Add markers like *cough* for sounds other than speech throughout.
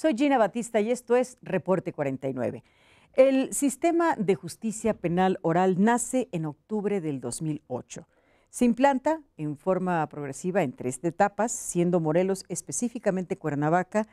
Soy Gina Batista y esto es Reporte 49. El sistema de justicia penal oral nace en octubre del 2008. Se implanta en forma progresiva en tres etapas, siendo Morelos, específicamente Cuernavaca,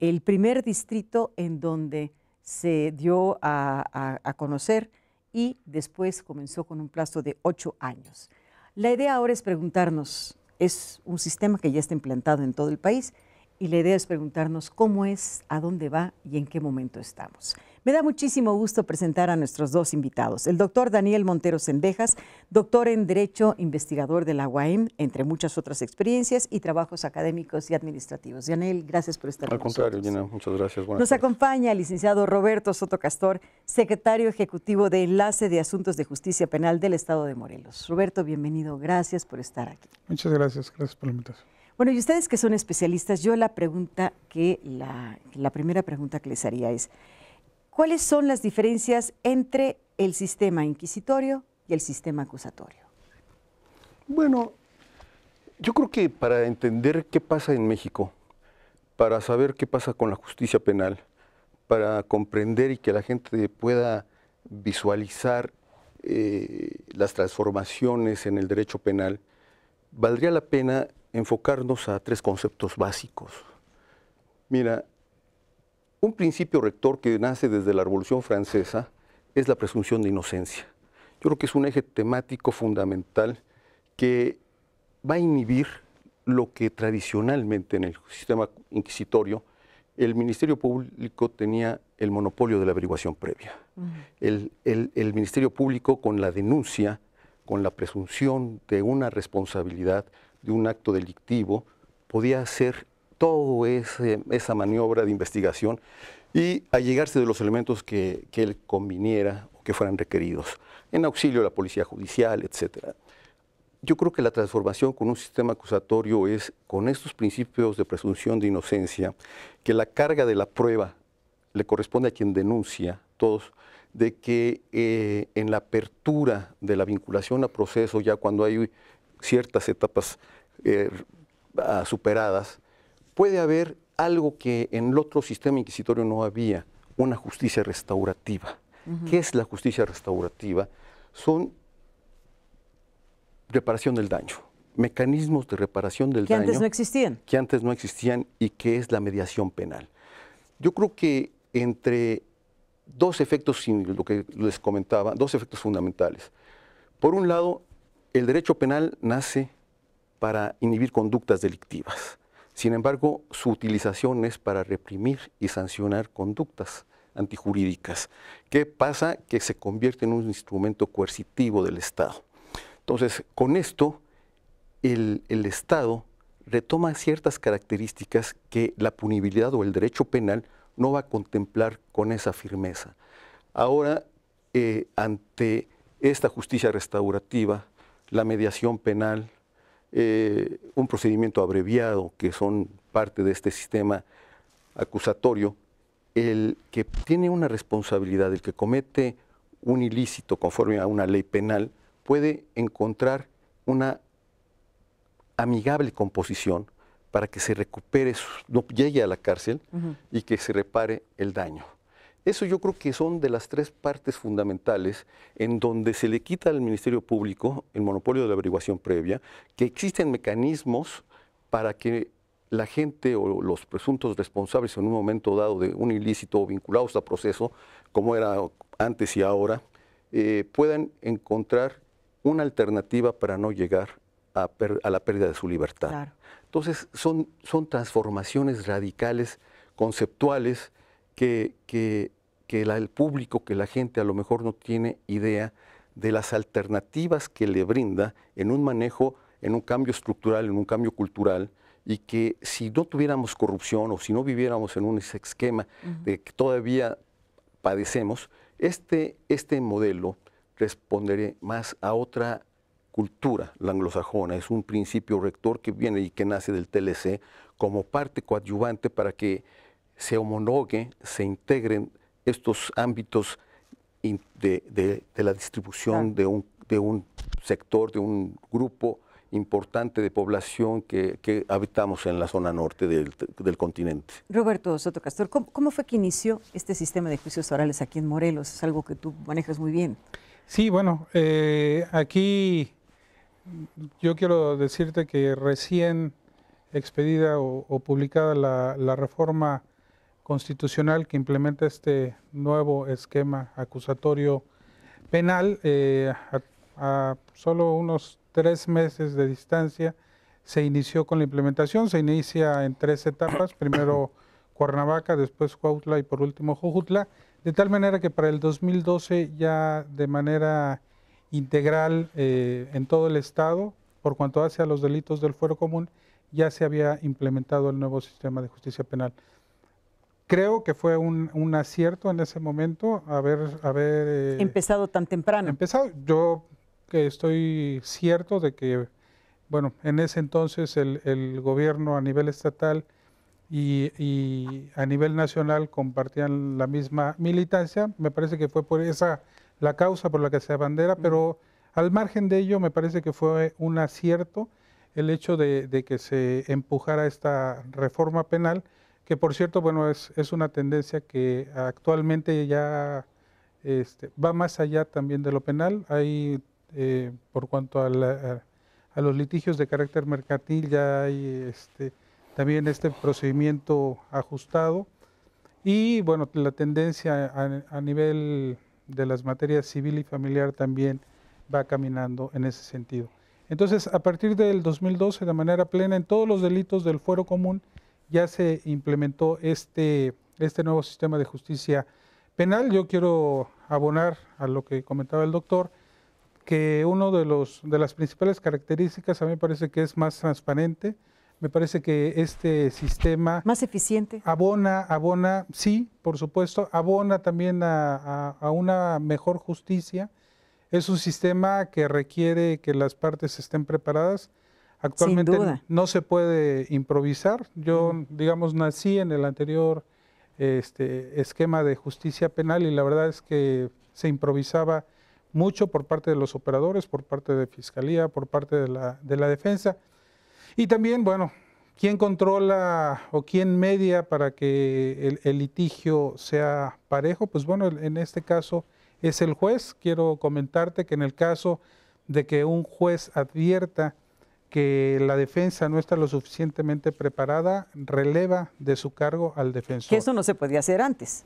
el primer distrito en donde se dio a, conocer y después comenzó con un plazo de ocho años. La idea ahora es preguntarnos, es un sistema que ya está implantado en todo el país, y la idea es preguntarnos cómo es, a dónde va y en qué momento estamos. Me da muchísimo gusto presentar a nuestros dos invitados, el doctor Daniel Montero Sendejas, doctor en Derecho, investigador de la UAM, entre muchas otras experiencias y trabajos académicos y administrativos. Daniel, gracias por estar Al Al contrario, Gina, muchas gracias. Nos acompaña el licenciado Roberto Soto Castor, secretario ejecutivo de Enlace de Asuntos de Justicia Penal del Estado de Morelos. Roberto, bienvenido, gracias por estar aquí. Muchas gracias, gracias por la invitación. Bueno, y ustedes que son especialistas, yo la pregunta que la, primera pregunta que les haría es, ¿cuáles son las diferencias entre el sistema inquisitorio y el sistema acusatorio? Bueno, yo creo que para entender qué pasa en México, para saber qué pasa con la justicia penal, para comprender y que la gente pueda visualizar eh, las transformaciones en el derecho penal, valdría la pena enfocarnos a tres conceptos básicos. Mira, un principio rector que nace desde la Revolución Francesa es la presunción de inocencia. Yo creo que es un eje temático fundamental que va a inhibir lo que tradicionalmente en el sistema inquisitorio el Ministerio Público tenía el monopolio de la averiguación previa. el Ministerio Público con la denuncia, con la presunción de una responsabilidad, de un acto delictivo, podía hacer toda esa maniobra de investigación y allegarse de los elementos que, él conviniera o que fueran requeridos, en auxilio de la policía judicial, etc. Yo creo que la transformación con un sistema acusatorio es, con estos principios de presunción de inocencia, que la carga de la prueba le corresponde a quien denuncia, todos, de que eh, en la apertura de la vinculación a proceso, ya cuando hay ciertas etapas eh, ah, superadas, puede haber algo que en el otro sistema inquisitorio no había, una justicia restaurativa. ¿Qué es la justicia restaurativa? Son reparación del daño, mecanismos de reparación del daño. Que antes no existían. Que antes no existían y que es la mediación penal. Yo creo que entre dos efectos, lo que les comentaba, dos efectos fundamentales. Por un lado, el derecho penal nace para inhibir conductas delictivas. Sin embargo, su utilización es para reprimir y sancionar conductas antijurídicas. ¿Qué pasa? Que se convierte en un instrumento coercitivo del Estado. Entonces, con esto, el, Estado retoma ciertas características que la punibilidad o el derecho penal no va a contemplar con esa firmeza. Ahora, eh, ante esta justicia restaurativa, la mediación penal, eh, un procedimiento abreviado que son parte de este sistema acusatorio, el que tiene una responsabilidad, el que comete un ilícito conforme a una ley penal, puede encontrar una amigable composición para que se recupere, no llegue a la cárcel y que se repare el daño. Eso yo creo que son de las tres partes fundamentales en donde se le quita al Ministerio Público el monopolio de la averiguación previa, que existen mecanismos para que la gente o los presuntos responsables en un momento dado de un ilícito vinculados a proceso, como era antes y ahora, eh, puedan encontrar una alternativa para no llegar a, la pérdida de su libertad. Entonces, son, son transformaciones radicales, conceptuales, que, el público, que la gente a lo mejor no tiene idea de las alternativas que le brinda en un manejo, en un cambio estructural, en un cambio cultural, y que si no tuviéramos corrupción o si no viviéramos en un esquema de que todavía padecemos, este, este modelo responderé más a otra cultura, la anglosajona. Es un principio rector que viene y que nace del TLC como parte coadyuvante para que se homologue, se integren estos ámbitos de, la distribución de, un, sector, de un grupo importante de población que, habitamos en la zona norte del, continente. Roberto Soto Castor, ¿cómo, fue que inició este sistema de juicios orales aquí en Morelos? Es algo que tú manejas muy bien. Sí, bueno, eh, aquí yo quiero decirte que recién expedida o, publicada la reforma constitucional que implementa este nuevo esquema acusatorio penal eh, a, solo unos tres meses de distancia se inició con la implementación, se inicia en tres etapas, primero Cuernavaca, después Cuautla y por último Jujutla, de tal manera que para el 2012 ya de manera integral eh, en todo el estado, por cuanto hace a los delitos del fuero común, ya se había implementado el nuevo sistema de justicia penal. Creo que fue un, acierto en ese momento haber... haber eh, empezado tan temprano. Empezado. Yo que estoy cierto de que, bueno, en ese entonces el, el gobierno a nivel estatal y, a nivel nacional compartían la misma militancia. Me parece que fue por esa la causa por la que se abandera, pero al margen de ello me parece que fue un acierto el hecho de que se empujara esta reforma penal que por cierto, bueno, es, una tendencia que actualmente ya este, va más allá también de lo penal. Hay, eh, por cuanto a, los litigios de carácter mercantil, ya hay este, también este procedimiento ajustado. Y bueno, la tendencia a, a nivel de las materias civil y familiar también va caminando en ese sentido. Entonces, a partir del 2012, de manera plena, en todos los delitos del fuero común ya se implementó este, este nuevo sistema de justicia penal. Yo quiero abonar a lo que comentaba el doctor, que una de, los, de las principales características a mí me parece que es más transparente, me parece que este sistema... Más eficiente. Abona, abona, sí, por supuesto, abona también a, una mejor justicia. Es un sistema que requiere que las partes estén preparadas. Actualmente no se puede improvisar. Yo, digamos, nací en el anterior este, esquema de justicia penal y la verdad es que se improvisaba mucho por parte de los operadores, por parte de Fiscalía, por parte de la, defensa. Y también, bueno, ¿quién controla o quién media para que el litigio sea parejo? Pues bueno, en este caso es el juez. Quiero comentarte que en el caso de que un juez advierta que la defensa no está lo suficientemente preparada, releva de su cargo al defensor. Que eso no se podía hacer antes.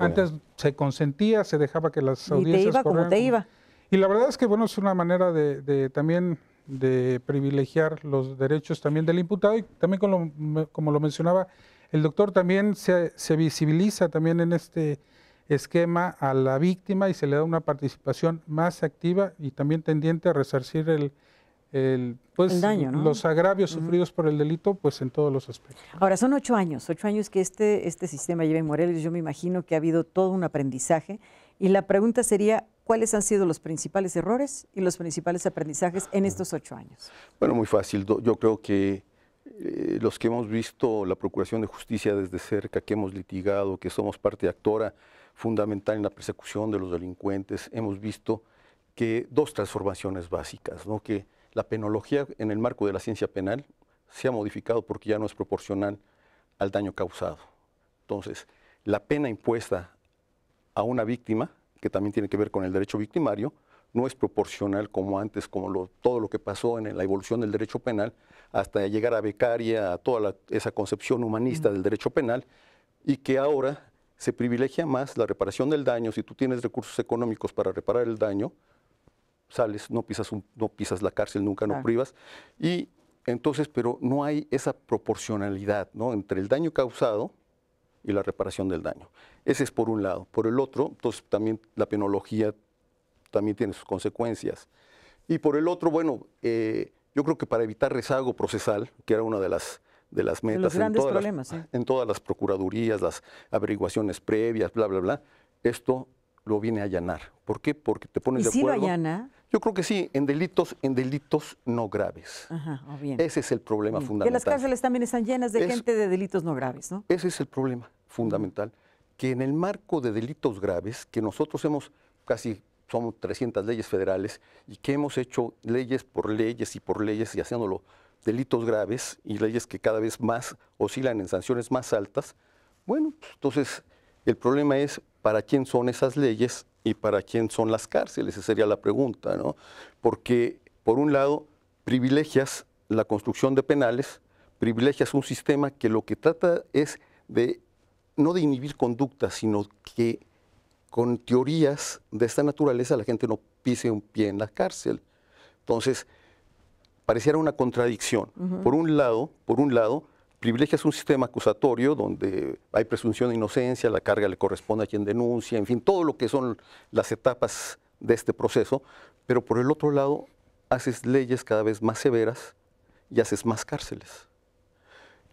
antes, se consentía, se dejaba que las audiencias. Y te iba como te iba. Y la verdad es que, bueno, es una manera de, también de privilegiar los derechos también del imputado y también como lo, como lo mencionaba el doctor también se, se, visibiliza también en este esquema a la víctima y se le da una participación más activa y también tendiente a resarcir el, pues, el, daño, los agravios sufridos por el delito, pues en todos los aspectos. Ahora, son ocho años, ocho años que este, este sistema lleva en Morelos, yo me imagino que ha habido todo un aprendizaje, y la pregunta sería, ¿cuáles han sido los principales errores y los principales aprendizajes en estos ocho años? Bueno, muy fácil, yo creo que eh, los que hemos visto la Procuración de Justicia desde cerca, que hemos litigado, que somos parte actora fundamental en la persecución de los delincuentes, hemos visto que dos transformaciones básicas, ¿no? que la penología en el marco de la ciencia penal se ha modificado porque ya no es proporcional al daño causado. Entonces, la pena impuesta a una víctima, que también tiene que ver con el derecho victimario, no es proporcional como antes, como todo lo que pasó en la evolución del derecho penal, hasta llegar a becaria, a toda esa concepción humanista del derecho penal, y que ahora se privilegia más la reparación del daño. Si tú tienes recursos económicos para reparar el daño, sales, no pisas, no pisas la cárcel nunca, no privas. Y entonces, pero no hay esa proporcionalidad ¿no? entre el daño causado y la reparación del daño. Ese es por un lado. Por el otro, entonces también la penología también tiene sus consecuencias. Y por el otro, bueno, eh, yo creo que para evitar rezago procesal, que era una de las, de las metas Los en, todas problemas, en todas las procuradurías, las averiguaciones previas, bla, bla, bla, esto lo viene a allanar. ¿Por qué? Porque te pones ¿Y de si acuerdo. Lo allana? Yo creo que sí, en delitos, en delitos no graves. Oh, Ese es el problema fundamental. Que las cárceles también están llenas de gente de delitos no graves, ¿no? Ese es el problema fundamental, que en el marco de delitos graves, que nosotros hemos casi somos 300 leyes federales y que hemos hecho leyes por leyes y por leyes y haciéndolo delitos graves y leyes que cada vez más oscilan en sanciones más altas, bueno, pues, entonces el problema es para quién son esas leyes y para quién son las cárceles? Esa sería la pregunta, ¿no? Porque, por un lado, privilegias la construcción de penales, privilegias un sistema que lo que trata es de, no de inhibir conductas, sino que con teorías de esta naturaleza la gente no pise un pie en la cárcel. Entonces, pareciera una contradicción. Por un lado, por un lado, Privilegia es un sistema acusatorio donde hay presunción de inocencia, la carga le corresponde a quien denuncia, en fin, todo lo que son las etapas de este proceso, pero por el otro lado haces leyes cada vez más severas y haces más cárceles.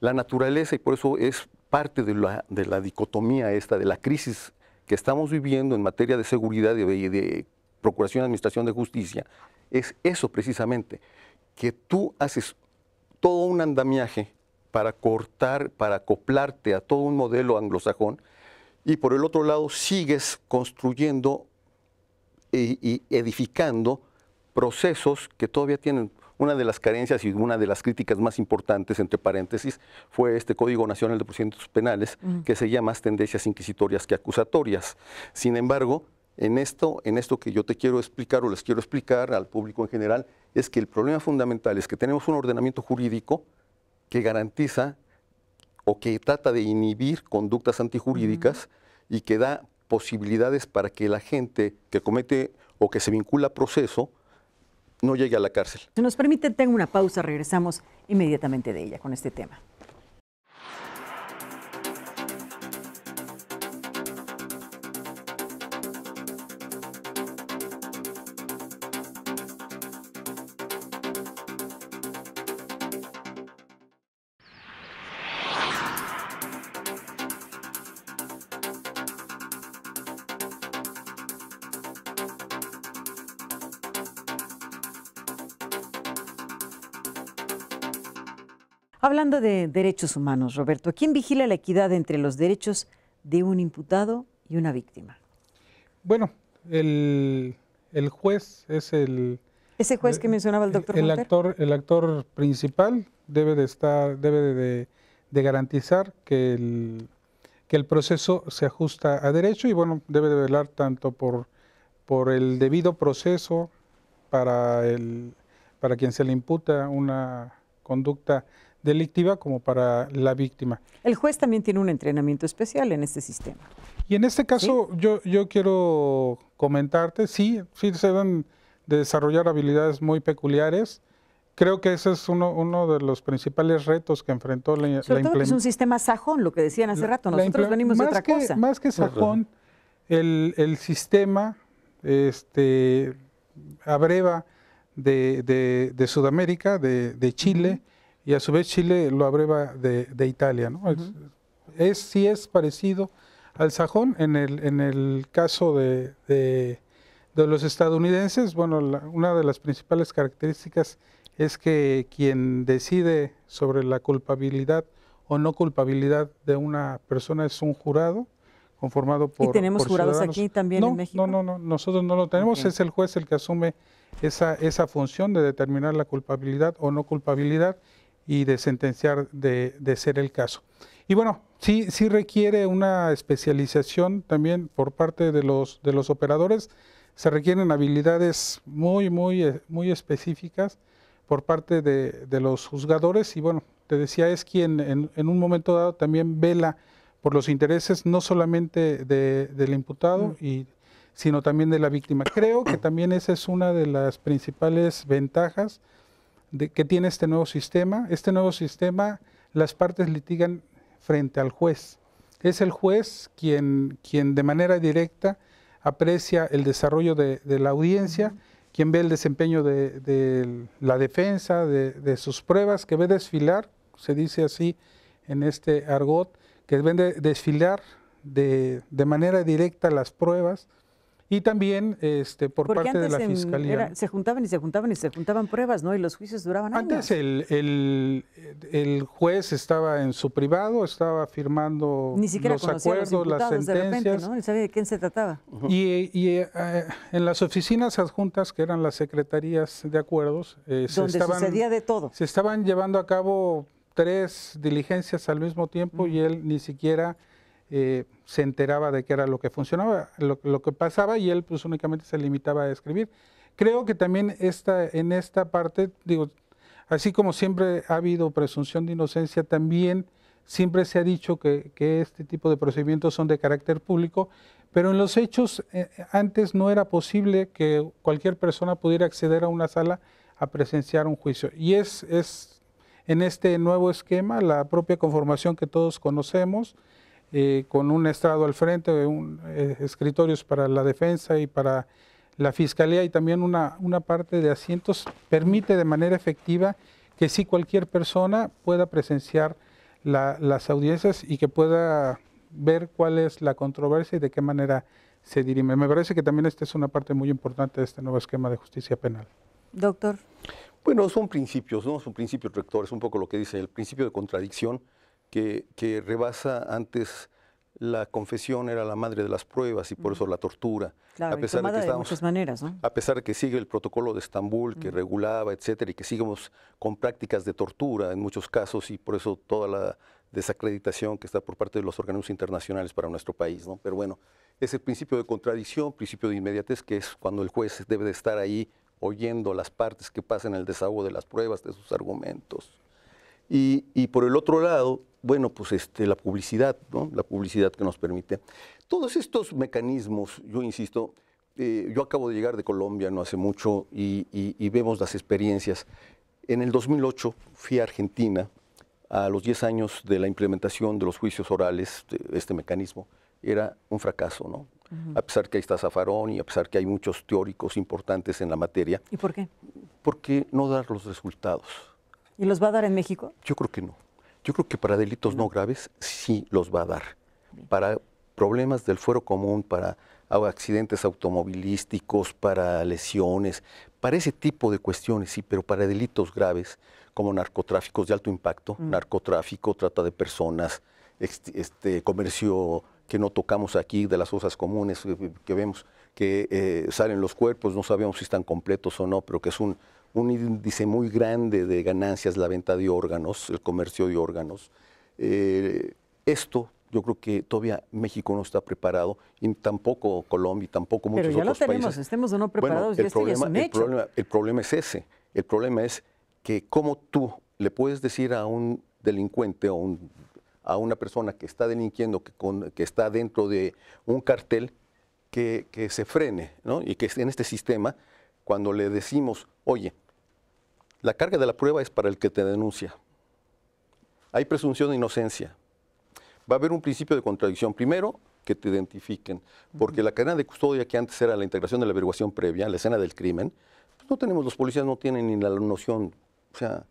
La naturaleza, y por eso es parte de la, de la dicotomía esta, de la crisis que estamos viviendo en materia de seguridad y de, de procuración y administración de justicia, es eso precisamente, que tú haces todo un andamiaje para cortar, para acoplarte a todo un modelo anglosajón, y por el otro lado sigues construyendo y, edificando procesos que todavía tienen una de las carencias y una de las críticas más importantes, entre paréntesis, fue este Código Nacional de Procedimientos Penales, mm. que seguía más tendencias inquisitorias que acusatorias. Sin embargo, en esto, en esto que yo te quiero explicar o les quiero explicar al público en general, es que el problema fundamental es que tenemos un ordenamiento jurídico que garantiza o que trata de inhibir conductas antijurídicas y que da posibilidades para que la gente que comete o que se vincula a proceso no llegue a la cárcel. Si nos permite, tengo una pausa, regresamos inmediatamente de ella con este tema. hablando de derechos humanos, Roberto, ¿quién vigila la equidad entre los derechos de un imputado y una víctima? Bueno, el, juez es el... Ese juez eh, que mencionaba el doctor. El, el actor, el actor principal debe de estar, debe de, garantizar que el, que el proceso se ajusta a derecho y bueno, debe de velar tanto por, por el debido proceso para, el, para quien se le imputa una conducta delictiva como para la víctima. El juez también tiene un entrenamiento especial en este sistema. Y en este caso yo, yo quiero comentarte, sí, sí se van de desarrollar habilidades muy peculiares. Creo que ese es uno, uno de los principales retos que enfrentó la, Sobre todo que es un sistema sajón, lo que decían hace rato, nosotros venimos otra cosa. Más que sajón, el, el sistema este, abreva de, Sudamérica, de, Chile, y a su vez Chile lo abreva de, de Italia. ¿no? es, sí es parecido al sajón en el, en el caso de, de, los estadounidenses. Bueno, una de las principales características es que quien decide sobre la culpabilidad o no culpabilidad de una persona es un jurado conformado por. ¿Y tenemos jurados aquí también en México? No, no, no, nosotros no lo tenemos, es el juez el que asume esa, esa función de determinar la culpabilidad o no culpabilidad y de sentenciar de, de ser el caso. Y bueno, sí, sí requiere una especialización también por parte de los, de los operadores. Se requieren habilidades muy, muy, eh, muy específicas por parte de, de los juzgadores y bueno, te decía, es quien en, un momento dado también vela por los intereses no solamente del imputado, mm. y, sino también de la víctima. Creo que también esa es una de las principales ventajas de, que tiene este nuevo sistema. Este nuevo sistema, las partes litigan frente al juez. Es el juez quien, quien de manera directa aprecia el desarrollo de, la audiencia, quien ve el desempeño de, la defensa, de, sus pruebas, que ve desfilar, se dice así en este argot, que ven desfilar de, manera directa las pruebas, y también este, por parte de la Fiscalía. se juntaban y se juntaban y se juntaban pruebas, ¿no? Y los juicios duraban antes años. Antes el, el, el, juez estaba en su privado, estaba firmando Ni siquiera los acuerdos, las sentencias. De repente, ¿no? sabía de quién se trataba. Y, y eh, en las oficinas adjuntas, que eran las secretarías de acuerdos, eh, se estaban, de todo. Se estaban llevando a cabo tres diligencias al mismo tiempo y él ni siquiera eh, se enteraba de qué era lo que funcionaba, lo, que pasaba y él pues únicamente se limitaba a escribir. Creo que también esta, en esta parte, digo, así como siempre ha habido presunción de inocencia, también siempre se ha dicho que, este tipo de procedimientos son de carácter público, pero en los hechos eh, antes no era posible que cualquier persona pudiera acceder a una sala a presenciar un juicio. Y es en este nuevo esquema la propia conformación que todos conocemos, eh, con un estrado al frente, un, eh, escritorios para la defensa y para la fiscalía y también una, una parte de asientos, permite de manera efectiva que sí cualquier persona pueda presenciar las audiencias y que pueda ver cuál es la controversia y de qué manera se dirime. Me parece que también esta es una parte muy importante de este nuevo esquema de justicia penal. Doctor. Bueno, son principios, ¿no? Son principios rectores, un poco lo que dice el principio de contradicción que, rebasa antes la confesión era la madre de las pruebas y por eso la tortura. a pesar de, que de muchas maneras, A pesar de que sigue el protocolo de Estambul que regulaba, etcétera, y que sigamos con prácticas de tortura en muchos casos y por eso toda la desacreditación que está por parte de los organismos internacionales para nuestro país, ¿no? Pero bueno, es el principio de contradicción, principio de inmediatez, que es cuando el juez debe de estar ahí oyendo las partes que pasan el desahogo de las pruebas, de sus argumentos. Y, por el otro lado, bueno, pues este, la publicidad, La publicidad que nos permite. Todos estos mecanismos, yo insisto, eh, yo acabo de llegar de Colombia no hace mucho y, vemos las experiencias. En el 2008 fui a Argentina a los 10 años de la implementación de los juicios orales, este mecanismo. Era un fracaso, ¿no? A pesar que ahí está Zafarón y a pesar que hay muchos teóricos importantes en la materia. ¿Y por qué? Porque no dar los resultados ¿Y los va a dar en México? Yo creo que no. Yo creo que para delitos no, graves sí los va a dar. Para problemas del fuero común, para accidentes automovilísticos, para lesiones, para ese tipo de cuestiones, sí, pero para delitos graves como narcotráficos de alto impacto, mm. narcotráfico, trata de personas, este, comercio que no tocamos aquí, de las cosas comunes eh, que, vemos, que eh, salen los cuerpos, no sabemos si están completos o no, pero que es un un índice muy grande de ganancias, la venta de órganos, el comercio de órganos. Eh, esto yo creo que todavía México no está preparado, y tampoco Colombia, tampoco muchos otros países. Pero ya lo tenemos, estemos no preparados, el, este problema, es el Problema, el problema es ese, el problema es que cómo tú le puedes decir a un delincuente o a una persona que está delinquiendo, que, está dentro de un cartel, que, se frene, Y que en este sistema cuando le decimos, oye, la carga de la prueba es para el que te denuncia. Hay presunción de inocencia. Va a haber un principio de contradicción. Primero, que te identifiquen, porque la cadena de custodia que antes era la integración de la averiguación previa, la escena del crimen, pues no tenemos, los policías no tienen ni la noción, o sea,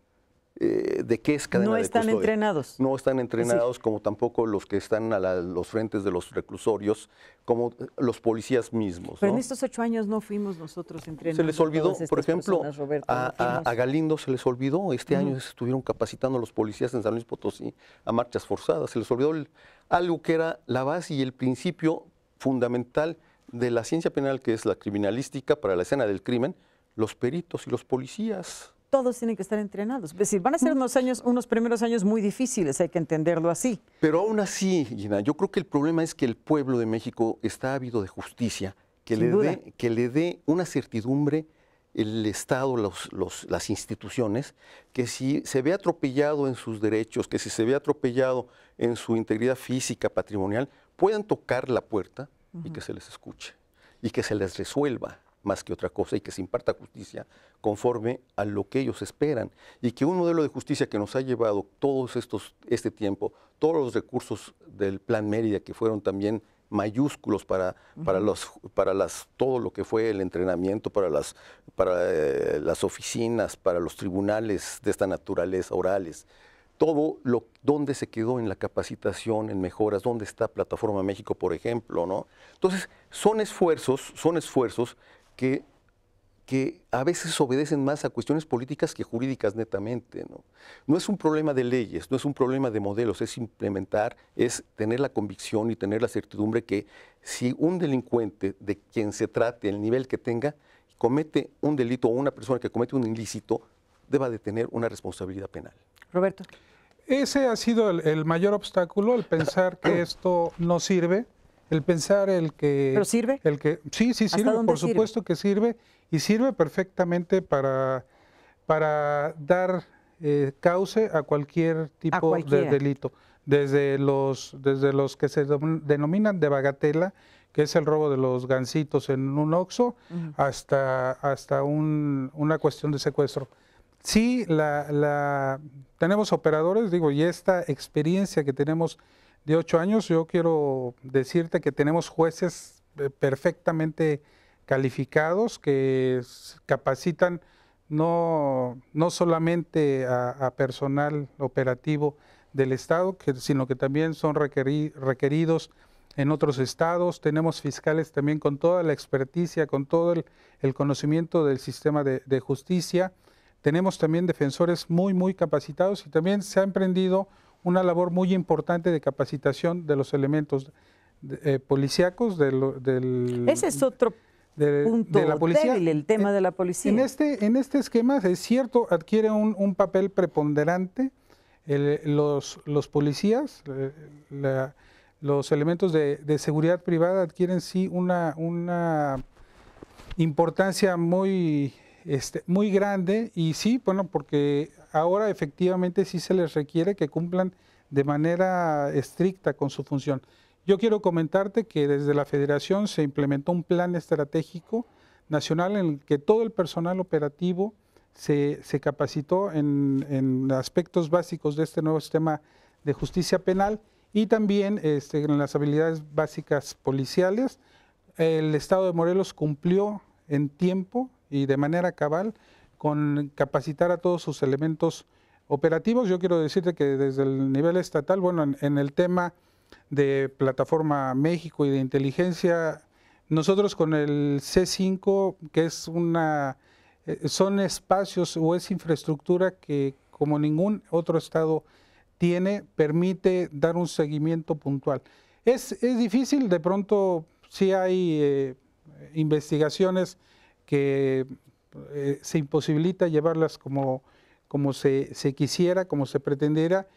eh, de qué es no están entrenados. No están entrenados, como tampoco los que están a los frentes de los reclusorios, como los policías mismos. Pero en estos ocho años no fuimos nosotros entrenados. Se les olvidó, por ejemplo, a, Galindo se les olvidó, este año estuvieron capacitando a los policías en San Luis Potosí a marchas forzadas, se les olvidó algo que era la base y el principio fundamental de la ciencia penal, que es la criminalística para la escena del crimen, los peritos y los policías todos tienen que estar entrenados. Es decir, van a ser unos años, unos primeros años muy difíciles, hay que entenderlo así. Pero aún así, Gina, yo creo que el problema es que el pueblo de México está ávido de justicia, que, le dé, que le dé una certidumbre el Estado, las instituciones, que si se ve atropellado en sus derechos, que si se ve atropellado en su integridad física, patrimonial, puedan tocar la puerta y que se les escuche y que se les resuelva más que otra cosa y que se imparta justicia conforme a lo que ellos esperan. Y que un modelo de justicia que nos ha llevado todos estos, este tiempo, todos los recursos del Plan Mérida que fueron también mayúsculos para, para, los, para las, todo lo que fue el entrenamiento, para, las, para eh, las oficinas, para los tribunales de esta naturaleza, orales. Todo lo, dónde se quedó en la capacitación, en mejoras, dónde está Plataforma México, por ejemplo, ¿no? Entonces, son esfuerzos, son esfuerzos que, a veces obedecen más a cuestiones políticas que jurídicas netamente. ¿no? es un problema de leyes, no es un problema de modelos, es implementar, es tener la convicción y tener la certidumbre que si un delincuente de quien se trate, el nivel que tenga, comete un delito o una persona que comete un ilícito, deba de tener una responsabilidad penal. Roberto. Ese ha sido el, mayor obstáculo, el pensar que *clears throat* esto no sirve el pensar, el que... ¿Pero sirve? El que, sí, sí sirve, por supuesto que sirve y sirve perfectamente para, para dar eh, cauce a cualquier tipo de delito. Desde los, desde los que se denominan de bagatela, que es el robo de los gancitos en un oxo, hasta, hasta una cuestión de secuestro. Sí, la, la, tenemos operadores, digo, y esta experiencia que tenemos de ocho años, yo quiero decirte que tenemos jueces eh, perfectamente calificados que capacitan no, no solamente a, personal operativo del Estado, sino que también son requeridos en otros estados. Tenemos fiscales también con toda la experticia, con todo el, conocimiento del sistema de, de, justicia. Tenemos también defensores muy, muy capacitados y también se ha emprendido una labor muy importante de capacitación de los elementos eh, policíacos del... Ese es otro de, punto la policía. el tema de la policía. En este, en este esquema, es cierto, adquiere un, un papel preponderante los, los, policías, eh, los elementos de, seguridad privada adquieren sí una, una importancia muy, este, muy grande y sí, bueno, porque ahora efectivamente sí se les requiere que cumplan de manera estricta con su función. Yo quiero comentarte que desde la federación se implementó un plan estratégico nacional en el que todo el personal operativo se, capacitó en, aspectos básicos de este nuevo sistema de justicia penal y también este, en las habilidades básicas policiales. El Estado de Morelos cumplió en tiempo y de manera cabal con capacitar a todos sus elementos operativos. Yo quiero decirte que desde el nivel estatal, bueno, en, el tema de Plataforma México y de inteligencia, nosotros con el C5, que es una, eh, son espacios o es infraestructura que como ningún otro estado tiene, permite dar un seguimiento puntual. Es, es difícil, de pronto si hay eh, investigaciones que eh, se imposibilita llevarlas como, como se, quisiera, como se pretendiera,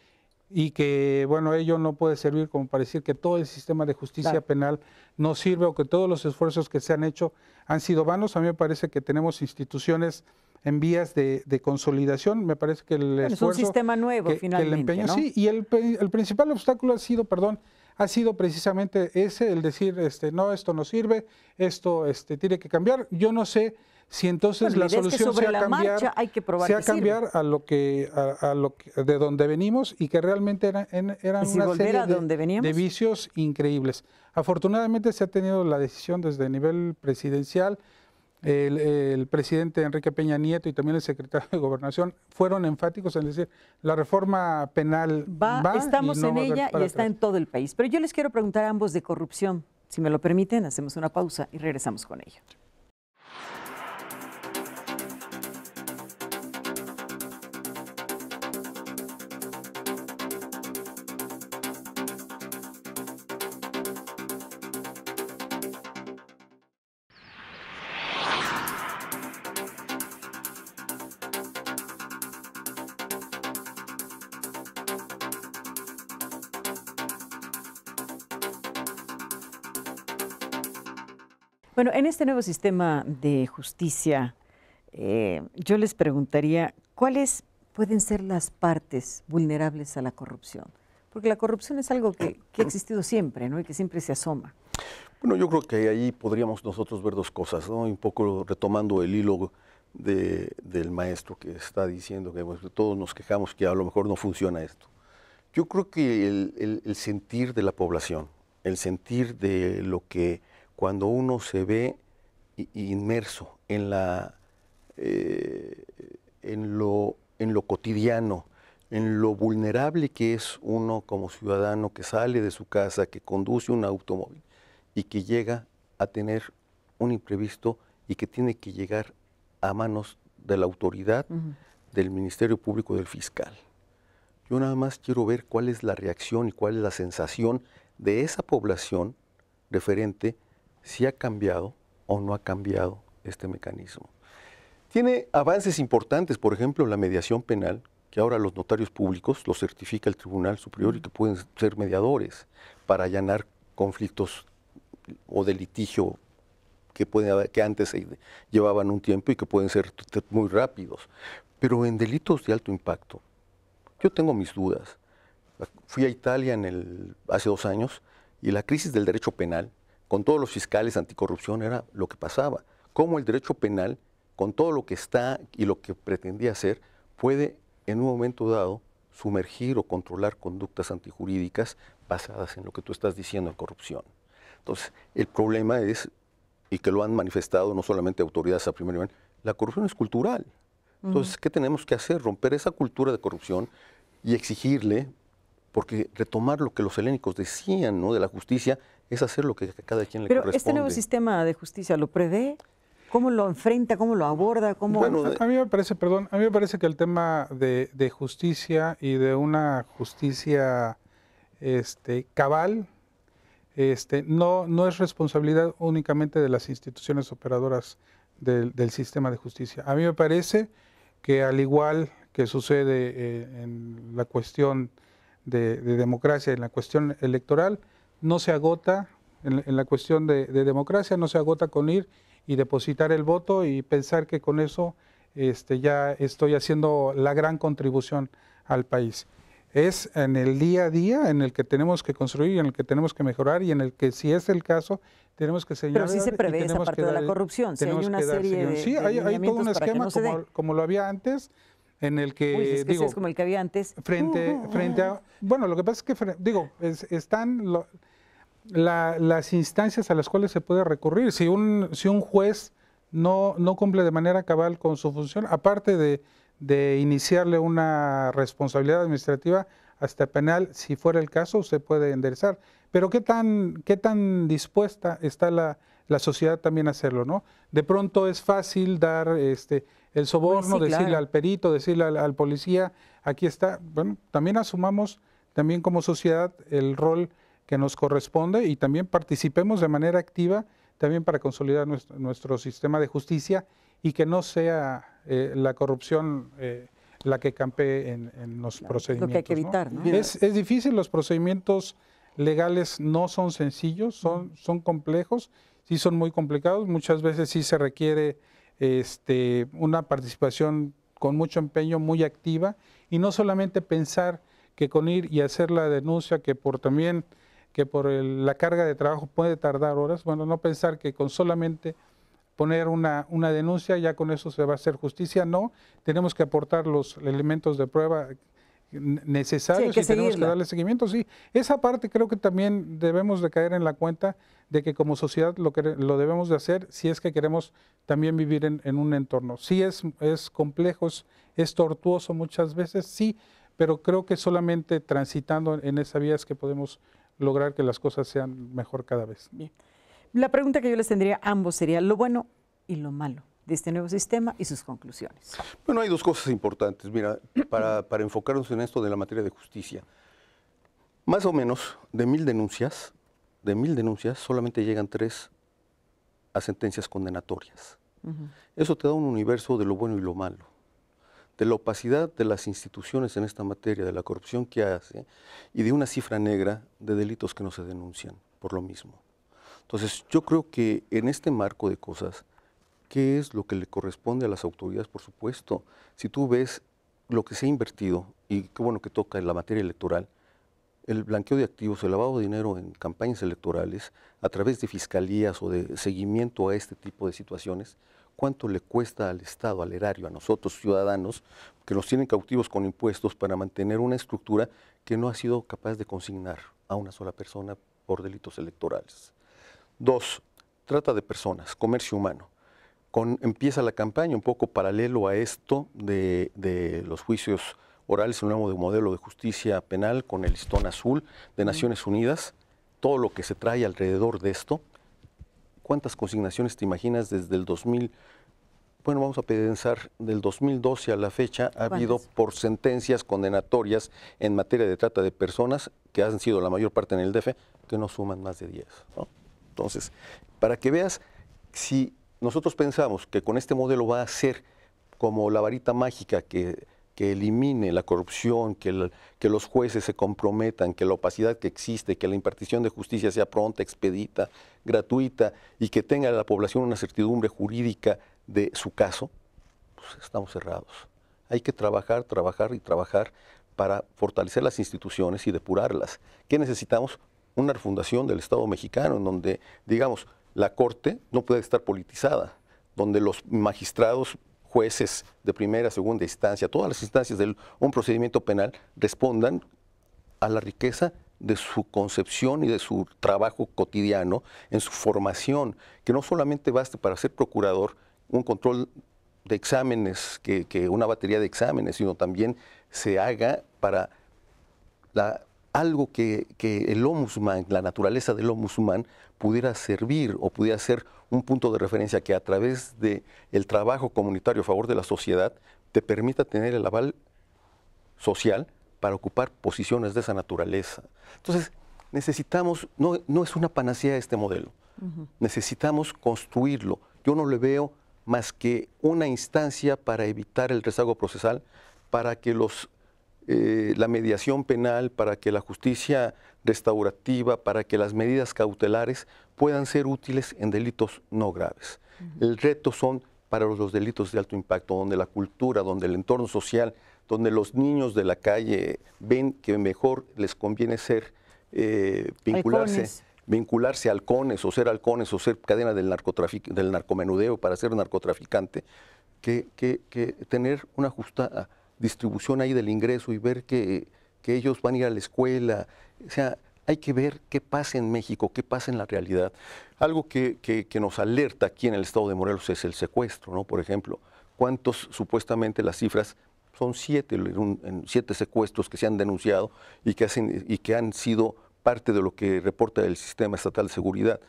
y que, bueno, ello no puede servir como para decir que todo el sistema de justicia penal no sirve o que todos los esfuerzos que se han hecho han sido vanos. A mí me parece que tenemos instituciones en vías de, consolidación. Me parece que el esfuerzo, es un sistema nuevo, finalmente. el empeño, sí, y el, el, principal obstáculo ha sido, perdón, ha sido precisamente ese, el decir, este, no, esto no sirve, esto este, tiene que cambiar. Yo no sé si entonces la solución se que sea cambiar, cambiar a lo que, a, lo de donde venimos y que realmente era, eran una serie de, vicios increíbles. Afortunadamente se ha tenido la decisión desde el nivel presidencial. El, presidente Enrique Peña Nieto y también el secretario de Gobernación fueron enfáticos en decir la reforma penal va, estamos en ella y está en todo el país. Pero yo les quiero preguntar a ambos de corrupción. Si me lo permiten, hacemos una pausa y regresamos con ella. Bueno, en este nuevo sistema de justicia, eh, yo les preguntaría, ¿cuáles pueden ser las partes vulnerables a la corrupción? Porque la corrupción es algo que, ha existido siempre, ¿no? Y que siempre se asoma. Bueno, yo creo que ahí podríamos nosotros ver dos cosas, ¿no? Un poco retomando el hilo del maestro que está diciendo que pues, todos nos quejamos que a lo mejor no funciona esto. Yo creo que el sentir de la población, el sentir de lo que cuando uno se ve inmerso en, la, eh, en, lo, en lo cotidiano, en lo vulnerable que es uno como ciudadano que sale de su casa, que conduce un automóvil y que llega a tener un imprevisto y que tiene que llegar a manos de la autoridad, del Ministerio Público, del fiscal. Yo nada más quiero ver cuál es la reacción y cuál es la sensación de esa población referente si ha cambiado o no ha cambiado este mecanismo. Tiene avances importantes, por ejemplo, la mediación penal, que ahora los notarios públicos los certifica el Tribunal Superior y que pueden ser mediadores para allanar conflictos o de litigio que, antes llevaban un tiempo y que pueden ser muy rápidos. Pero en delitos de alto impacto, yo tengo mis dudas. Fui a Italia hace dos años y la crisis del derecho penal con todos los fiscales anticorrupción era lo que pasaba. Cómo el derecho penal, con todo lo que está y lo que pretendía hacer, puede en un momento dado sumergir o controlar conductas antijurídicas basadas en lo que tú estás diciendo en corrupción. Entonces, el problema es, y que lo han manifestado no solamente autoridades a primer nivel, la corrupción es cultural. Entonces, ¿qué tenemos que hacer? Romper esa cultura de corrupción y exigirle, porque retomar lo que los helénicos decían, ¿no? De la justicia es hacer lo que cada quien le corresponde. Pero este nuevo sistema de justicia lo prevé. ¿Cómo lo enfrenta? ¿Cómo lo aborda? a mí me parece, perdón, a mí me parece que el tema de, justicia y de una justicia este, cabal este, no, no es responsabilidad únicamente de las instituciones operadoras del, sistema de justicia. A mí me parece que al igual que sucede eh, en la cuestión de, de democracia, en la cuestión electoral, no se agota en, la cuestión de, democracia, no se agota con ir y depositar el voto y pensar que con eso este, ya estoy haciendo la gran contribución al país. Es en el día a día en el que tenemos que construir, en el que tenemos que mejorar y en el que si es el caso tenemos que señalar. Pero sí se prevé esa parte de la corrupción, si hay una serie de, Sí, hay, todo un esquema como, lo había antes, en el que, es como el que había antes. Frente, frente a, bueno, lo que pasa es que digo, están lo, las instancias a las cuales se puede recurrir. Si un, si un juez no, no cumple de manera cabal con su función, aparte de, de iniciarle una responsabilidad administrativa hasta penal, si fuera el caso, se puede enderezar. Pero qué tan, qué tan dispuesta está la, sociedad también a hacerlo, ¿no? De pronto es fácil dar este el soborno, pues decirle al perito, decirle al, al, policía, aquí está. Bueno, también asumamos también como sociedad el rol que nos corresponde y también participemos de manera activa también para consolidar nuestro, sistema de justicia y que no sea eh, la corrupción eh, la que campee en, los procedimientos. Es, difícil, los procedimientos legales no son sencillos, son, son complejos, sí son muy complicados, muchas veces sí se requiere este, una participación con mucho empeño, muy activa, y no solamente pensar que con ir y hacer la denuncia, que por también que por la carga de trabajo puede tardar horas, bueno, no pensar que con solamente poner una, una denuncia ya con eso se va a hacer justicia, no, tenemos que aportar los elementos de prueba necesarios y tenemos que darle seguimiento. Sí, esa parte creo que también debemos de caer en la cuenta de que como sociedad lo, que, lo debemos de hacer si es que queremos también vivir en, un entorno. Sí es, es complejo, es, es, tortuoso muchas veces, sí, pero creo que solamente transitando en esa vía es que podemos lograr que las cosas sean mejor cada vez. Bien. La pregunta que yo les tendría a ambos sería lo bueno y lo malo de este nuevo sistema y sus conclusiones. Bueno, hay dos cosas importantes. Mira, para, enfocarnos en esto de la materia de justicia, más o menos de mil denuncias, de mil denuncias, solamente llegan tres a sentencias condenatorias. Eso te da un universo de lo bueno y lo malo de la opacidad de las instituciones en esta materia, de la corrupción que hace y de una cifra negra de delitos que no se denuncian por lo mismo. Entonces, yo creo que en este marco de cosas, ¿qué es lo que le corresponde a las autoridades? Por supuesto, si tú ves lo que se ha invertido y qué bueno que toca en la materia electoral, el blanqueo de activos, el lavado de dinero en campañas electorales a través de fiscalías o de seguimiento a este tipo de situaciones, cuánto le cuesta al Estado, al erario, a nosotros ciudadanos, que nos tienen cautivos con impuestos para mantener una estructura que no ha sido capaz de consignar a una sola persona por delitos electorales. Dos, trata de personas, comercio humano. empieza la campaña un poco paralelo a esto de, los juicios orales, un nuevo modelo de justicia penal con el listón azul de Naciones Unidas, todo lo que se trae alrededor de esto ¿Cuántas consignaciones te imaginas desde el 2000? Bueno, vamos a pensar, del 2012 a la fecha ha habido por sentencias condenatorias en materia de trata de personas, que han sido la mayor parte en el DF, que no suman más de 10. Entonces, para que veas, si nosotros pensamos que con este modelo va a ser como la varita mágica que que elimine la corrupción, que, que, los jueces se comprometan, que la opacidad que existe, que la impartición de justicia sea pronta, expedita, gratuita y que tenga la población una certidumbre jurídica de su caso, pues estamos cerrados. Hay que trabajar, trabajar y trabajar para fortalecer las instituciones y depurarlas. ¿Qué necesitamos? Una refundación del Estado mexicano en donde, digamos, la Corte no puede estar politizada, donde los magistrados jueces de primera, segunda instancia, todas las instancias de un procedimiento penal respondan a la riqueza de su concepción y de su trabajo cotidiano, en su formación, que no solamente baste para ser procurador un control de exámenes, que, una batería de exámenes, sino también se haga para la algo que, el homusman, la naturaleza del musulmán pudiera servir o pudiera ser un punto de referencia que a través del trabajo comunitario a favor de la sociedad te permita tener el aval social para ocupar posiciones de esa naturaleza. Entonces, necesitamos, no, no es una panacea este modelo, necesitamos construirlo. Yo no le veo más que una instancia para evitar el rezago procesal, para que los eh, la mediación penal, para que la justicia restaurativa, para que las medidas cautelares puedan ser útiles en delitos no graves. El reto son para los delitos de alto impacto, donde la cultura, donde el entorno social, donde los niños de la calle ven que mejor les conviene ser, eh, vincularse. a halcones o ser halcones o ser cadena del, del narcomenudeo para ser narcotraficante, que tener una justa distribución ahí del ingreso y ver que, ellos van a ir a la escuela. O sea, hay que ver qué pasa en México, qué pasa en la realidad. Algo que, nos alerta aquí en el estado de Morelos es el secuestro, ¿no? Por ejemplo, cuántos supuestamente las cifras son siete, siete secuestros que se han denunciado y que, hacen, y que han sido parte de lo que reporta el sistema estatal de seguridad.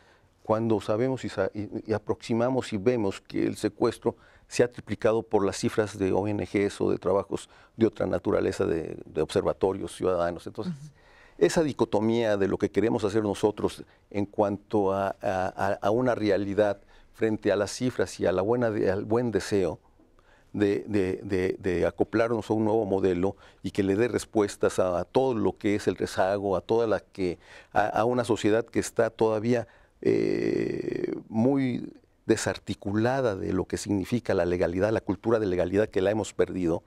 Cuando sabemos y aproximamos y vemos que el secuestro se ha triplicado por las cifras de ONGs o de trabajos de otra naturaleza, de, observatorios ciudadanos. Entonces, esa dicotomía de lo que queremos hacer nosotros en cuanto a, una realidad frente a las cifras y a la buena al buen deseo de, acoplarnos a un nuevo modelo y que le dé respuestas a, todo lo que es el rezago, a toda la que, a, una sociedad que está todavía eh, muy desarticulada de lo que significa la legalidad, la cultura de legalidad que la hemos perdido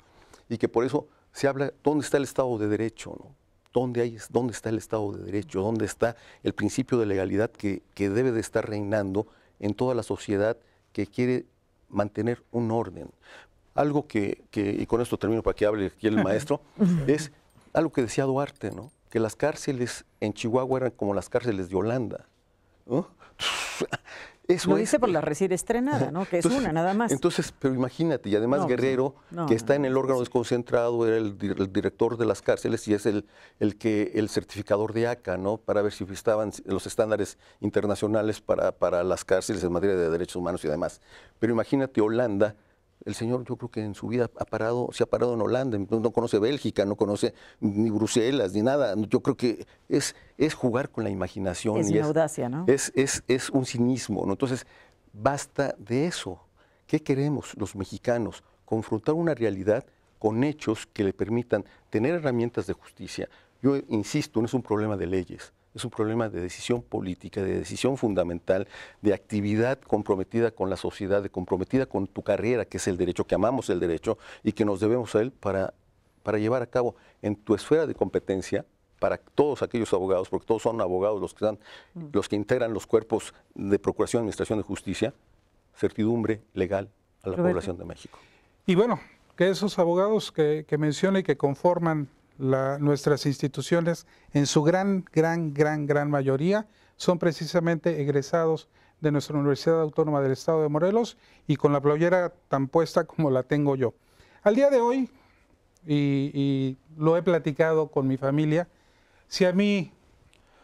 y que por eso se habla, ¿dónde está el Estado de Derecho? ¿no? ¿Dónde, hay, ¿Dónde está el Estado de Derecho? ¿Dónde está el principio de legalidad que, debe de estar reinando en toda la sociedad que quiere mantener un orden? Algo que, que y con esto termino para que hable aquí el maestro, es algo que decía Duarte, ¿no? que las cárceles en Chihuahua eran como las cárceles de Holanda. ¿no? Lo dice por la recién estrenada, ¿no? Que es una, nada más. Entonces, pero imagínate, y además pues, Guerrero, que está en el órgano desconcentrado, era el, director de las cárceles y es el, el, que, el certificador de ACA, ¿no? Para ver si estaban los estándares internacionales para, para las cárceles en materia de derechos humanos y demás. Pero imagínate Holanda, el señor yo creo que en su vida ha parado, se ha parado en Holanda, no, conoce Bélgica, no conoce ni Bruselas, ni nada. Yo creo que es, jugar con la imaginación. Es audacia, ¿no? Es, es un cinismo, ¿no? Entonces, basta de eso. ¿Qué queremos los mexicanos? Confrontar una realidad con hechos que le permitan tener herramientas de justicia. Yo insisto, no es un problema de leyes, es un problema de decisión política, de decisión fundamental, de actividad comprometida con la sociedad, de comprometida con tu carrera, que es el derecho, que amamos el derecho y que nos debemos a él para, para llevar a cabo en tu esfera de competencia para todos aquellos abogados, porque todos son abogados los que, dan, mm. los que integran los cuerpos de Procuración, Administración de Justicia, certidumbre legal a la población de México. Y bueno, que esos abogados que, que menciona y que conforman nuestras instituciones, en su gran, gran, gran, gran mayoría, son precisamente egresados de nuestra Universidad Autónoma del Estado de Morelos y con la playera tan puesta como la tengo yo. Al día de hoy, y, lo he platicado con mi familia, si a mí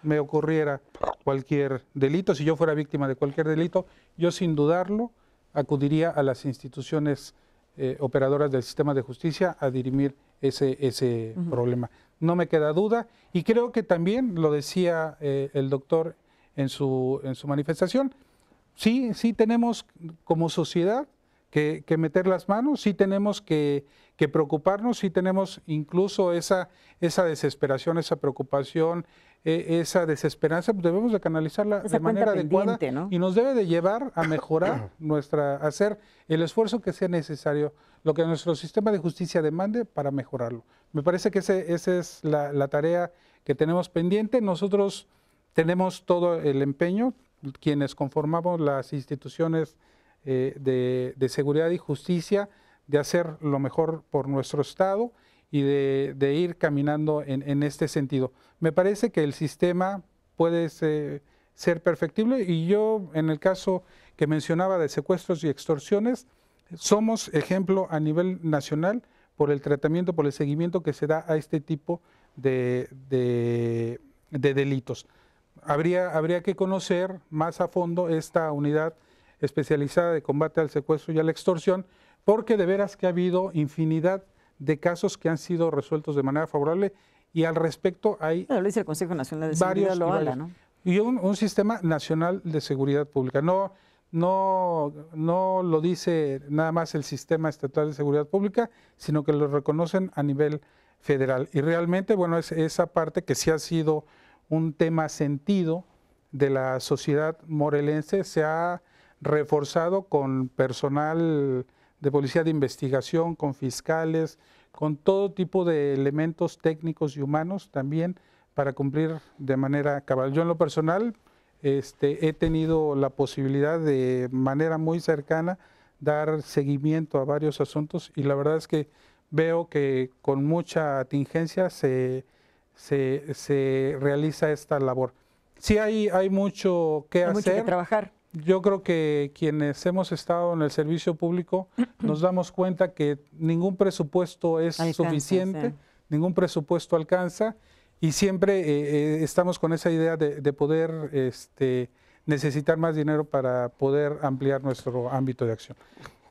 me ocurriera cualquier delito, si yo fuera víctima de cualquier delito, yo sin dudarlo acudiría a las instituciones eh, operadoras del sistema de justicia a dirimir ese, ese problema. No me queda duda y creo que también lo decía eh, el doctor en su, en su manifestación, sí, sí tenemos como sociedad que, meter las manos, sí tenemos que, preocuparnos, sí tenemos incluso esa, esa desesperación, esa preocupación, e, esa desesperanza, pues, debemos de canalizarla de manera adecuada y nos debe de llevar a mejorar *clears throat* nuestra, hacer el esfuerzo que sea necesario, lo que nuestro sistema de justicia demande para mejorarlo. Me parece que ese, esa es la, tarea que tenemos pendiente. Nosotros tenemos todo el empeño, quienes conformamos las instituciones eh, de, de seguridad y justicia, de hacer lo mejor por nuestro Estado y de, ir caminando en, este sentido. Me parece que el sistema puede eh, ser, perfectible y yo, en el caso que mencionaba de secuestros y extorsiones, somos ejemplo a nivel nacional por el tratamiento, por el seguimiento que se da a este tipo de, delitos. Habría, habría que conocer más a fondo esta unidad especializada de combate al secuestro y a la extorsión, porque de veras que ha habido infinidad de casos que han sido resueltos de manera favorable y al respecto hay... lo dice el Consejo Nacional de Seguridad, lo habla, ¿no? Y un, sistema nacional de seguridad pública. No, no, no lo dice nada más el sistema estatal de seguridad pública, sino que lo reconocen a nivel federal. Y realmente, bueno, es esa parte que sí ha sido un tema sentido de la sociedad morelense, se ha reforzado con personal de policía de investigación, con fiscales, con todo tipo de elementos técnicos y humanos también para cumplir de manera cabal. Yo en lo personal este, he tenido la posibilidad de manera muy cercana dar seguimiento a varios asuntos y la verdad es que veo que con mucha atingencia se, se, realiza esta labor. Sí hay, hay mucho que hacer. Mucho que trabajar yo creo que quienes hemos estado en el servicio público *clears throat* nos damos cuenta que ningún presupuesto es suficiente, ningún presupuesto alcanza y siempre eh, eh, estamos con esa idea de, poder este, necesitar más dinero para poder ampliar nuestro ámbito de acción.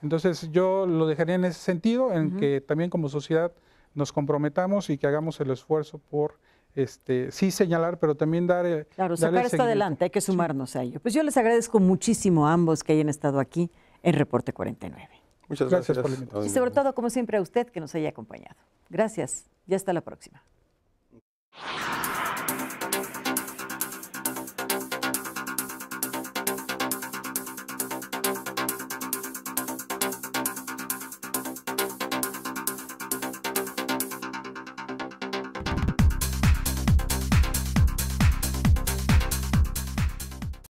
Entonces yo lo dejaría en ese sentido, en que también como sociedad nos comprometamos y que hagamos el esfuerzo por este, sí señalar, pero también dar... Claro, sacar esto adelante, hay que sumarnos a ello. Pues yo les agradezco muchísimo a ambos que hayan estado aquí en Reporte 49. Muchas gracias, Y sobre todo, como siempre, a usted que nos haya acompañado. Gracias Ya hasta la próxima.